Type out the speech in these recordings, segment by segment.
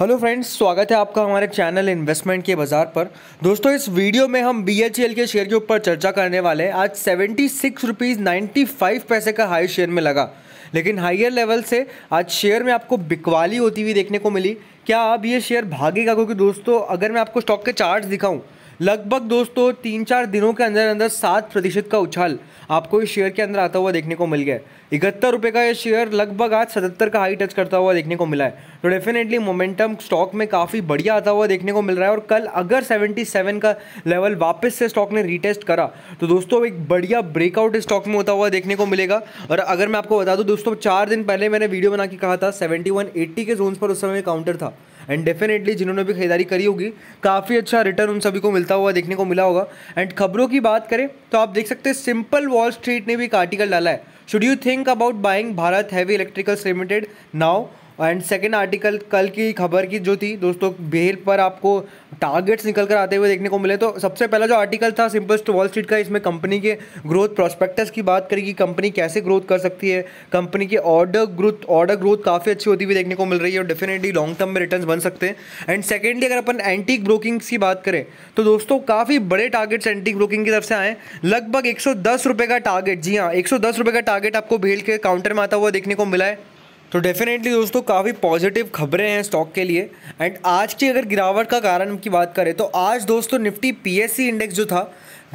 hello friends स्वागत है आपका हमारे चैनल इन्वेस्टमेंट के बाज़ार पर दोस्तों इस वीडियो में हम बी के शेयर के ऊपर चर्चा करने वाले हैं आज seventy six rupees ninety five पैसे का हाई शेयर में लगा लेकिन हाइयर लेवल से आज शेयर में आपको बिकवाली होती हुई देखने को मिली क्या अब ये शेयर भागेगा क्योंकि दोस्तों अगर मैं आपको स्टॉक के चार्ट दिखाऊँ लगभग दोस्तों तीन चार दिनों के अंदर अंदर सात प्रतिशत का उछाल आपको इस शेयर के अंदर आता हुआ देखने को मिल गया इकहत्तर रुपये का ये शेयर लगभग आज सतहत्तर का हाई टच करता हुआ देखने को मिला है तो डेफिनेटली मोमेंटम स्टॉक में काफ़ी बढ़िया आता हुआ देखने को मिल रहा है और कल अगर 77 का लेवल वापस से स्टॉक ने रीटेस्ट करा तो दोस्तों एक बढ़िया ब्रेकआउट स्टॉक में होता हुआ देखने को मिलेगा और अगर मैं आपको बता दूँ दोस्तों चार दिन पहले मैंने वीडियो बना के कहा था सेवेंटी एट्टी के जोन्स पर उस समय काउंटर था एंड डेफिनेटली जिन्होंने भी खरीदारी करी होगी काफ़ी अच्छा रिटर्न उन सभी को मिलता हुआ देखने को मिला होगा एंड खबरों की बात करें तो आप देख सकते हैं सिंपल वॉल स्ट्रीट ने भी एक आर्टिकल डाला है should you think about buying Bharat heavy electricals limited now and second article कल की खबर की जो थी दोस्तों बेल पर आपको टारगेट्स निकल कर आते हुए देखने को मिले तो सबसे पहला जो आर्टिकल था सिंपल्स्ट वॉल स्ट्रीट का इसमें कंपनी के ग्रोथ प्रोस्पेक्टस की बात करेगी कंपनी कैसे ग्रोथ कर सकती है कंपनी की ऑर्डर ग्रोथ ऑर्डर ग्रोथ काफ़ी अच्छी होती हुई देखने को मिल रही है और डेफिनेटली लॉन्ग टर्म में रिटर्न बन सकते हैं एंड सेकेंडली अगर अपन एंटीक ब्रोकिंग्स की बात करें तो दोस्तों काफ़ी बड़े टारगेट्स एंटीक ब्रोकिंग की तरफ से आए लगभग एक का टारगेट जी हाँ एक का टारगेट आपको बेल के काउंटर में आता हुआ देखने को मिला है तो डेफिनेटली दोस्तों काफ़ी पॉजिटिव खबरें हैं स्टॉक के लिए एंड आज की अगर गिरावट का कारण की बात करें तो आज दोस्तों निफ्टी पीएससी इंडेक्स जो था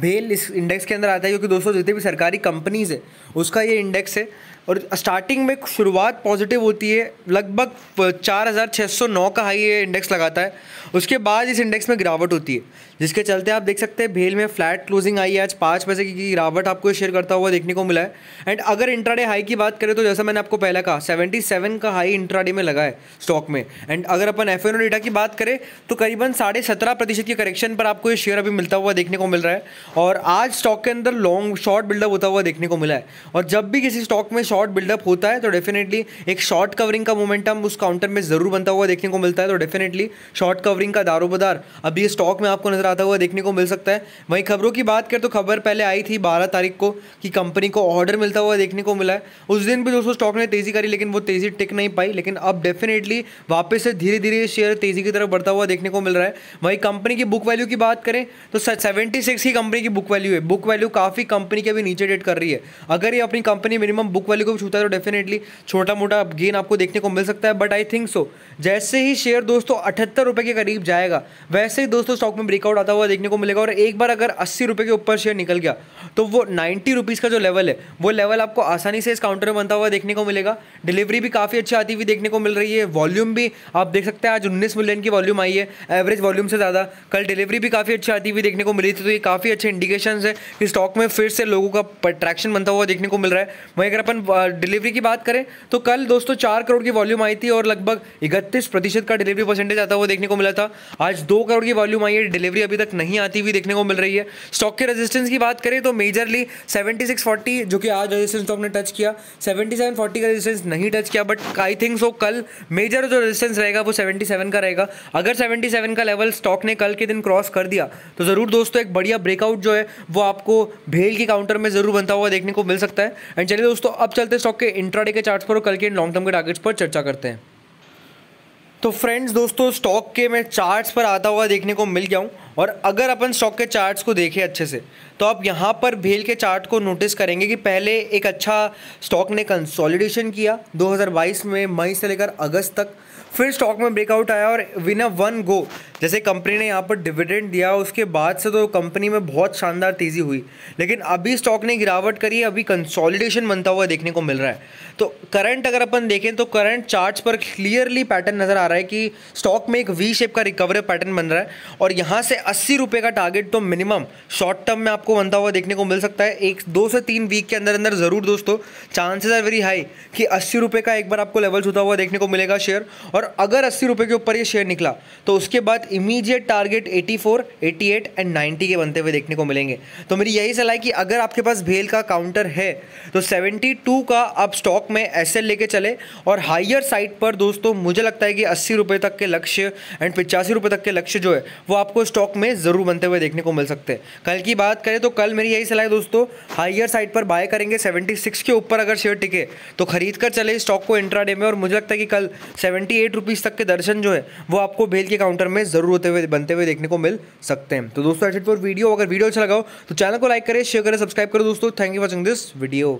भेल इस इंडेक्स के अंदर आता है क्योंकि दोस्तों जितनी भी सरकारी कंपनीज़ है उसका ये इंडेक्स है और स्टार्टिंग में शुरुआत पॉजिटिव होती है लगभग 4609 का हाई ये इंडेक्स लगाता है उसके बाद इस इंडेक्स में गिरावट होती है जिसके चलते आप देख सकते हैं भेल में फ्लैट क्लोजिंग आई है आज पाँच पैसे की गिरावट आपको शेयर करता हुआ देखने को मिला है एंड अगर इंट्राडे हाई की बात करें तो जैसा मैंने आपको पहला कहा सेवेंटी का हाई इंट्राडे में लगा है स्टॉक में एंड अगर अपन एफ डेटा की बात करें तो करीबन साढ़े सत्रह प्रतिशत करेक्शन पर आपको ये शेयर अभी मिलता हुआ देखने को मिल रहा है और आज स्टॉक के अंदर लॉन्ग शॉर्ट बिल्डअप होता हुआ देखने को मिला है और जब भी किसी स्टॉक में शॉर्ट बिल्डअप होता है तो डेफिनेटली एक शॉर्ट कवरिंग का मोमेंटम उस काउंटर में ज़रूर बनता हुआ देखने को मिलता है तो डेफिनेटली शॉर्ट कवरिंग का दारोबदार अभी स्टॉक में आपको नज़र आता हुआ देखने को मिल सकता है वहीं खबरों की बात करें तो खबर पहले आई थी बारह तारीख को कि कंपनी को ऑर्डर मिलता हुआ देखने को मिला है उस दिन भी दोस्तों स्टॉक ने तेज़ी करी लेकिन वो तेज़ी टिक नहीं पाई लेकिन अब डेफिनेटली वापस से धीरे धीरे शेयर तेज़ी की तरफ बढ़ता हुआ देखने को मिल रहा है वहीं कंपनी की बुक वैल्यू की बात करें तो सेवेंटी सिक्स की कंपनी कंपनी की बुक वैल्यू है बुक वैल्यू काफ़ी कंपनी के अभी नीचे डेट कर रही है अगर ये अपनी कंपनी मिनिमम बुक वैल्यू को भी छूता है तो डेफिनेटली छोटा मोटा गेन आपको देखने को मिल सकता है बट आई थिंक सो जैसे ही शेयर दोस्तों अठहत्तर के करीब जाएगा वैसे ही दोस्तों स्टॉक में ब्रेकआउट आता हुआ देखने को मिलेगा और एक बार अगर अस्सी के ऊपर शेयर निकल गया तो वो नाइन्टी का जो लेवल है वो लेवल आपको आसानी से इस काउंटर में बनता हुआ देखने को मिलेगा डिलीवरी भी काफ़ी अच्छी आती हुई देखने को मिल रही है वॉल्यूम भी आप देख सकते हैं आज उन्नीस मिलियन की वॉल्यूम आई है एवरेज वॉल्यूम से ज़्यादा कल डिलीवरी भी काफ़ी अच्छी आती हुई देखने को मिली थी तो ये काफ़ी अच्छे अच्छे इंडिकेशन है कि स्टॉक में फिर से लोगों का अट्रैक्शन बनता हुआ देखने को मिल रहा है वहीं अगर अपन डिलीवरी की बात करें तो कल दोस्तों चार करोड़ की वॉल्यूम आई थी और लगभग इकतीस प्रतिशत का डिलीवरी परसेंटेज आता हुआ देखने को मिला था आज दो करोड़ की वॉल्यूम आई है डिलीवरी अभी तक नहीं आती हुई देखने को मिल रही है स्टॉक के रेजिस्टेंस की बात करें तो मेजरली सेवेंटी जो कि आज रजिस्टेंस स्टॉक ने टच किया सेवेंटी का रजिस्टेंस नहीं टच किया बट आई थिंक सो कल मेजर जो रेजिस्टेंस रहेगा वो सेवेंटी का रहेगा अगर सेवेंटी का लेवल स्टॉक ने कल के दिन क्रॉस कर दिया तो ज़रूर दोस्तों एक बढ़िया ब्रेकआउट आउट जो है वो आपको भेल के काउंटर में जरूर बनता हुआ देखने को मिल सकता है एंड चलिए दोस्तों अब चलते स्टॉक के इंट्राडे के चार्ट्स पर और कल के लॉन्ग टर्म के टारगेट्स पर चर्चा करते हैं तो फ्रेंड्स दोस्तों स्टॉक के मैं चार्ट्स पर आता हुआ देखने को मिल गया हूँ और अगर अपन स्टॉक के चार्ट्स को देखें अच्छे से तो आप यहाँ पर भेल के चार्ट को नोटिस करेंगे कि पहले एक अच्छा स्टॉक ने कंसोलिडेशन किया 2022 में मई से लेकर अगस्त तक फिर स्टॉक में ब्रेकआउट आया और विन अ वन गो जैसे कंपनी ने यहाँ पर डिविडेंड दिया उसके बाद से तो कंपनी में बहुत शानदार तेज़ी हुई लेकिन अभी स्टॉक ने गिरावट करी अभी कंसोलिडेशन बनता हुआ देखने को मिल रहा है तो करंट अगर अपन देखें तो करंट चार्ट्स पर क्लियरली पैटर्न नज़र आ रहा है कि स्टॉक में एक वी शेप का रिकवरी पैटर्न बन रहा है और यहाँ से अस्सी रुपये का टारगेट तो मिनिमम शॉर्ट टर्म में आप आपको बनता हुआ देखने को मिल सकता है एक दो से तीन वीक के अंदर अंदर ज़रूर दोस्तों चांसेस आर वेरी हाई कि अस्सी रुपये का एक बार आपको लेवल छूता हुआ देखने को मिलेगा शेयर और अगर अस्सी रुपये के ऊपर ये शेयर निकला तो उसके बाद immediate target at 88 and ninety के बनते हुए देखने को मिलेंगे तो मेरी यही सलाह कि अगर आपके पास भेल का काउंटर है तो 72 का आप स्टॉक में एस लेके चले और हाइयर साइड पर दोस्तों मुझे लगता है कि अस्सी रुपये तक के लक्ष्य एंड पिचासी रुपये तक के लक्ष्य जो है वो आपको स्टॉक में ज़रूर बनते हुए देखने को मिल सकते हैं कल की बात करें करें तो कल मेरी यही सलाह है दोस्तों हाइयर साइड पर बाय करेंगे 76 के ऊपर अगर शेयर टिके तो खरीद कर चले स्टॉक को इंट्राडे में और मुझे लगता है कि कल सेवेंटी एट रुपीज़ तक के दर्शन जो है वो आपको बेल के काउंटर में ज़रूर होते हुए बनते हुए देखने को मिल सकते हैं तो दोस्तों वीडियो अगर वीडियो अच्छा लगाओ तो चैनल को लाइक करें शेयर करें सब्सक्राइब करो दोस्तों thank you watching this video